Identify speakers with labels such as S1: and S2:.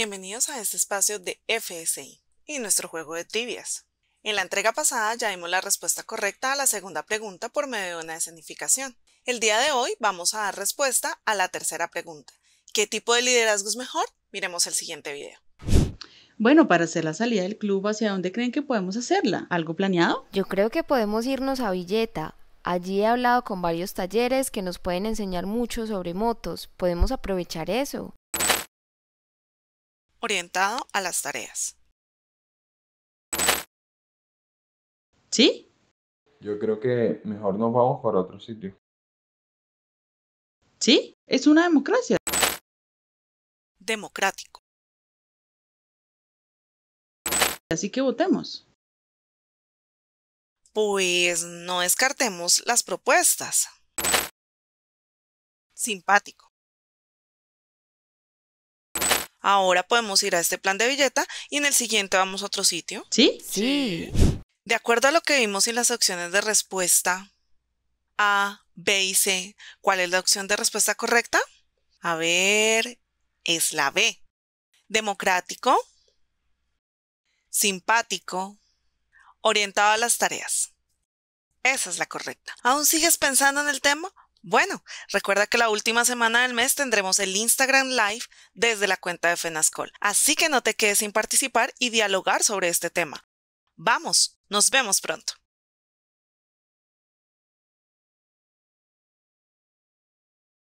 S1: Bienvenidos a este espacio de FSI y nuestro juego de trivias. En la entrega pasada ya dimos la respuesta correcta a la segunda pregunta por medio de una escenificación. El día de hoy vamos a dar respuesta a la tercera pregunta. ¿Qué tipo de liderazgo es mejor? Miremos el siguiente video. Bueno, para hacer la salida del club, ¿hacia dónde creen que podemos hacerla? ¿Algo planeado? Yo creo que podemos irnos a Villeta. Allí he hablado con varios talleres que nos pueden enseñar mucho sobre motos. Podemos aprovechar eso
S2: orientado a las tareas. ¿Sí? Yo creo que mejor nos vamos para otro sitio. ¿Sí? Es una democracia. Democrático. Así que votemos. Pues no descartemos las propuestas.
S1: Simpático. Ahora podemos ir a este plan de billeta y en el siguiente vamos a otro sitio. ¿Sí?
S2: Sí.
S1: De acuerdo a lo que vimos en las opciones de respuesta A, B y C, ¿cuál es la opción de respuesta correcta? A ver, es la B. Democrático, simpático, orientado a las tareas. Esa es la correcta. ¿Aún sigues pensando en el tema? Bueno, recuerda que la última semana del mes tendremos el Instagram Live desde la cuenta de FENASCOL. Así que no te quedes sin participar y dialogar sobre este tema. Vamos,
S2: nos vemos pronto.